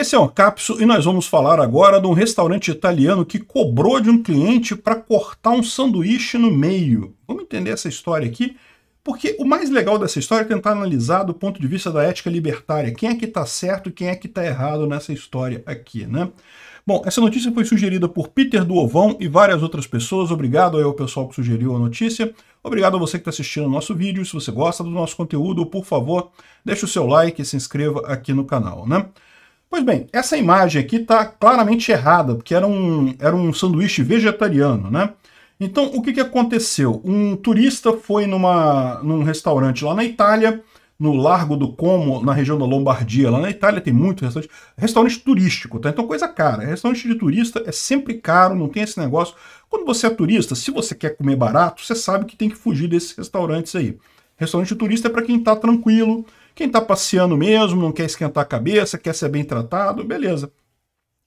Esse é o Capso e nós vamos falar agora de um restaurante italiano que cobrou de um cliente para cortar um sanduíche no meio. Vamos entender essa história aqui, porque o mais legal dessa história é tentar analisar do ponto de vista da ética libertária. Quem é que está certo, e quem é que está errado nessa história aqui, né? Bom, essa notícia foi sugerida por Peter Duovão e várias outras pessoas. Obrigado ao pessoal que sugeriu a notícia. Obrigado a você que está assistindo o nosso vídeo. Se você gosta do nosso conteúdo, por favor, deixe o seu like e se inscreva aqui no canal, né? Pois bem, essa imagem aqui está claramente errada, porque era um, era um sanduíche vegetariano, né? Então, o que, que aconteceu? Um turista foi numa, num restaurante lá na Itália, no Largo do Como, na região da Lombardia, lá na Itália tem muito restaurante, restaurante turístico, tá? Então coisa cara, restaurante de turista é sempre caro, não tem esse negócio. Quando você é turista, se você quer comer barato, você sabe que tem que fugir desses restaurantes aí. Restaurante de turista é para quem está tranquilo, quem está passeando mesmo, não quer esquentar a cabeça, quer ser bem tratado, beleza.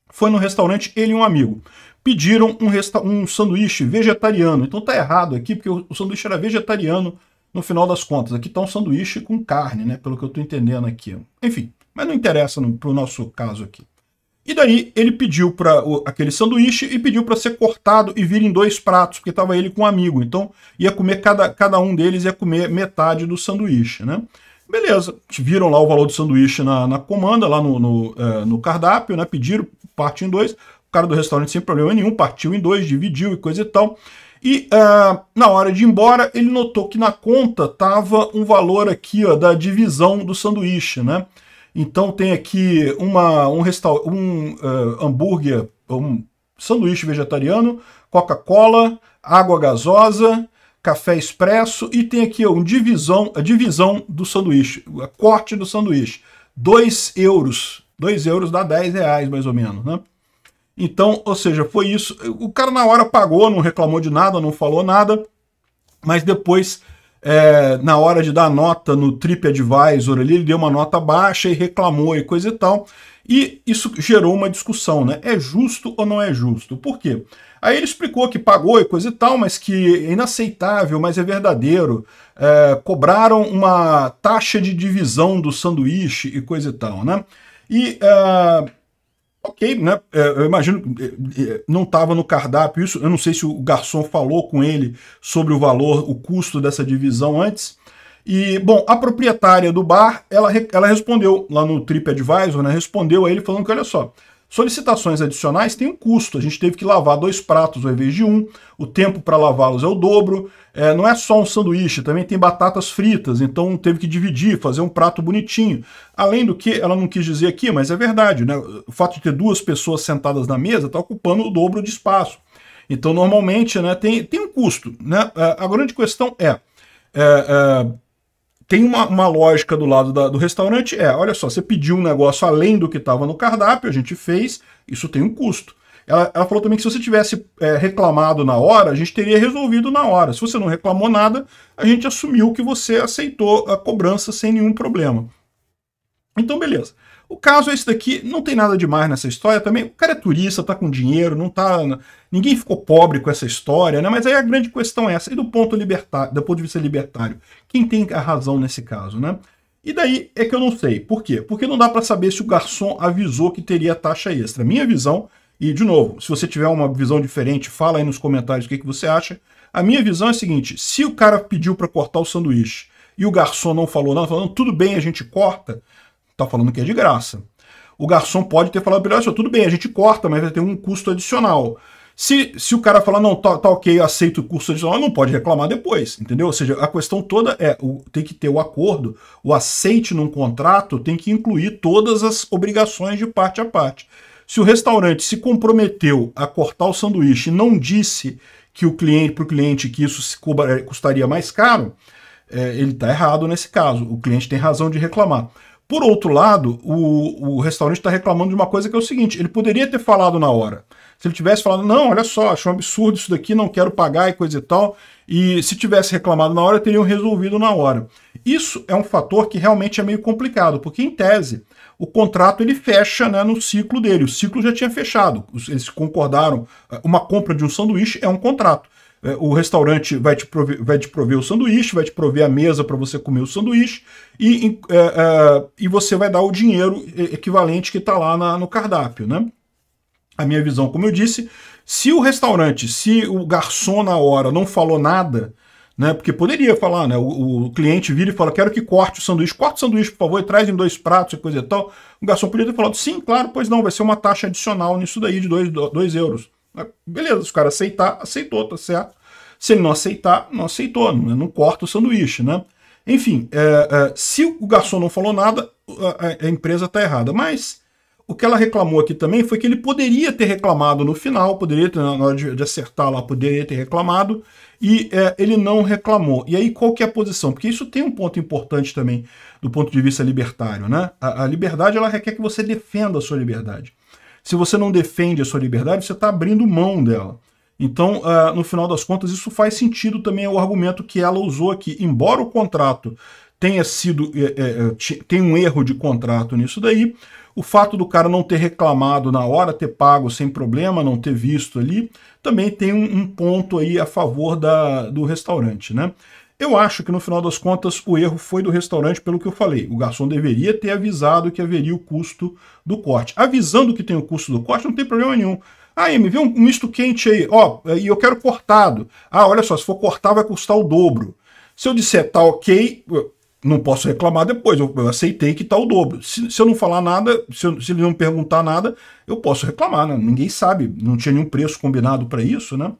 Foi no restaurante ele e um amigo. Pediram um, um sanduíche vegetariano. Então tá errado aqui, porque o, o sanduíche era vegetariano no final das contas. Aqui está um sanduíche com carne, né? Pelo que eu estou entendendo aqui. Enfim, mas não interessa no, pro nosso caso aqui. E daí ele pediu para aquele sanduíche e pediu para ser cortado e vir em dois pratos, porque estava ele com um amigo. Então ia comer cada, cada um deles ia comer metade do sanduíche, né? Beleza, viram lá o valor do sanduíche na, na comanda, lá no, no, é, no, cardápio, né? Pediram, parte em dois. O cara do restaurante sem problema nenhum, partiu em dois, dividiu e coisa e tal. E uh, na hora de ir embora, ele notou que na conta tava um valor aqui ó, da divisão do sanduíche, né? Então tem aqui uma, um, um uh, hambúrguer, um sanduíche vegetariano, Coca-Cola, água gasosa, café expresso e tem aqui um divisão, a divisão do sanduíche, a corte do sanduíche. 2 euros. 2 euros dá 10 reais, mais ou menos, né? Então, ou seja, foi isso. O cara na hora pagou, não reclamou de nada, não falou nada, mas depois, é, na hora de dar nota no TripAdvisor ali, ele deu uma nota baixa e reclamou e coisa e tal. E isso gerou uma discussão, né? É justo ou não é justo? Por quê? Aí ele explicou que pagou e coisa e tal, mas que é inaceitável, mas é verdadeiro. É, cobraram uma taxa de divisão do sanduíche e coisa e tal, né? E. É, ok, né? É, eu imagino é, não estava no cardápio isso. Eu não sei se o garçom falou com ele sobre o valor, o custo dessa divisão antes. E, bom, a proprietária do bar, ela, ela respondeu lá no TripAdvisor, né? Respondeu a ele falando que, olha só, solicitações adicionais têm um custo. A gente teve que lavar dois pratos ao invés de um, o tempo para lavá-los é o dobro. É, não é só um sanduíche, também tem batatas fritas, então teve que dividir, fazer um prato bonitinho. Além do que, ela não quis dizer aqui, mas é verdade, né? O fato de ter duas pessoas sentadas na mesa está ocupando o dobro de espaço. Então, normalmente, né, tem, tem um custo. Né? É, a grande questão é, é, é tem uma, uma lógica do lado da, do restaurante, é, olha só, você pediu um negócio além do que estava no cardápio, a gente fez, isso tem um custo. Ela, ela falou também que se você tivesse é, reclamado na hora, a gente teria resolvido na hora. Se você não reclamou nada, a gente assumiu que você aceitou a cobrança sem nenhum problema. Então, beleza. O caso é esse daqui, não tem nada demais nessa história também. O cara é turista, tá com dinheiro, não tá. Ninguém ficou pobre com essa história, né? Mas aí a grande questão é essa. E do ponto libertário, do ponto de vista libertário, quem tem a razão nesse caso, né? E daí é que eu não sei. Por quê? Porque não dá para saber se o garçom avisou que teria taxa extra. Minha visão, e de novo, se você tiver uma visão diferente, fala aí nos comentários o que, que você acha. A minha visão é a seguinte: se o cara pediu para cortar o sanduíche e o garçom não falou, não, falando tudo bem, a gente corta, Tá falando que é de graça. O garçom pode ter falado para ele, tudo bem, a gente corta, mas vai ter um custo adicional. Se, se o cara falar, não, tá, tá ok, eu aceito o custo adicional, não pode reclamar depois, entendeu? Ou seja, a questão toda é, o, tem que ter o acordo, o aceite num contrato tem que incluir todas as obrigações de parte a parte. Se o restaurante se comprometeu a cortar o sanduíche e não disse que o cliente para o cliente que isso custaria mais caro, é, ele está errado nesse caso. O cliente tem razão de reclamar. Por outro lado, o, o restaurante está reclamando de uma coisa que é o seguinte: ele poderia ter falado na hora. Se ele tivesse falado, não, olha só, acho um absurdo isso daqui, não quero pagar e coisa e tal. E se tivesse reclamado na hora, teriam resolvido na hora. Isso é um fator que realmente é meio complicado, porque em tese, o contrato ele fecha né, no ciclo dele. O ciclo já tinha fechado. Eles concordaram. Uma compra de um sanduíche é um contrato. É, o restaurante vai te, prover, vai te prover o sanduíche, vai te prover a mesa para você comer o sanduíche e, é, é, e você vai dar o dinheiro equivalente que está lá na, no cardápio, né? A minha visão, como eu disse, se o restaurante, se o garçom na hora não falou nada, né? Porque poderia falar, né? O, o, cliente vira e fala: quero que corte o sanduíche, corte o sanduíche, por favor, e traz em dois pratos e coisa e tal. O garçom poderia ter falado: sim, claro, pois não, vai ser uma taxa adicional nisso daí de 2 euros. Beleza, os caras aceitar, aceitou, tá certo? Se ele não aceitar, não aceitou, não, né? não corta o sanduíche, né? Enfim, é, é, se o garçom não falou nada, a, a empresa está errada. Mas o que ela reclamou aqui também foi que ele poderia ter reclamado no final, poderia ter, na hora de, de acertar lá, poderia ter reclamado, e é, ele não reclamou. E aí, qual que é a posição? Porque isso tem um ponto importante também, do ponto de vista libertário, né? A, a liberdade, ela requer que você defenda a sua liberdade. Se você não defende a sua liberdade, você está abrindo mão dela. Então, uh, no final das contas, isso faz sentido também ao é o argumento que ela usou aqui. Embora o contrato tenha sido. É, é, tem um erro de contrato nisso daí, o fato do cara não ter reclamado na hora, ter pago sem problema, não ter visto ali, também tem um, um ponto aí a favor da, do restaurante, né? Eu acho que no final das contas o erro foi do restaurante, pelo que eu falei. O garçom deveria ter avisado que haveria o custo do corte. Avisando que tem o custo do corte, não tem problema nenhum. Ah me vê um misto quente aí, ó, e eu quero cortado. Ah, olha só, se for cortar vai custar o dobro. Se eu disser tá ok, não posso reclamar depois, eu, eu aceitei que tá o dobro. Se, se eu não falar nada, se, eu, se, ele não perguntar nada, eu posso reclamar, né? Ninguém sabe, não tinha nenhum preço combinado para isso, né?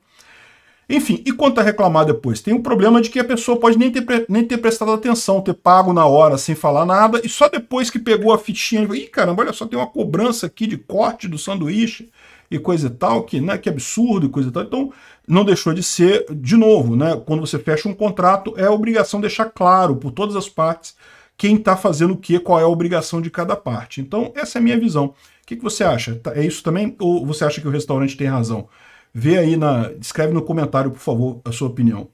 Enfim, e quanto a reclamar depois? Tem o um problema de que a pessoa pode nem ter, nem ter prestado atenção, ter pago na hora sem falar nada, e só depois que pegou a fichinha, ih, caramba, olha só, tem uma cobrança aqui de corte do sanduíche e coisa e tal, que, né, que absurdo e coisa e tal. Então, não deixou de ser, de novo, né, quando você fecha um contrato, é obrigação deixar claro por todas as partes quem está fazendo o que, qual é a obrigação de cada parte. Então, essa é a minha visão. O que, que você acha? Tá, é isso também? Ou você acha que o restaurante tem razão? Vê aí na. Escreve no comentário, por favor, a sua opinião.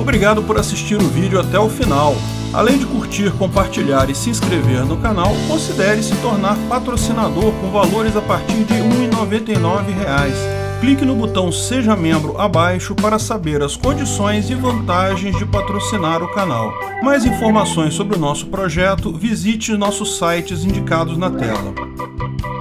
Obrigado por assistir o vídeo até o final. Além de curtir, compartilhar e se inscrever no canal, considere se tornar patrocinador com valores a partir de R$ 1,99 clique no botão Seja Membro abaixo para saber as condições e vantagens de patrocinar o canal. Mais informações sobre o nosso projeto, visite nossos sites indicados na tela.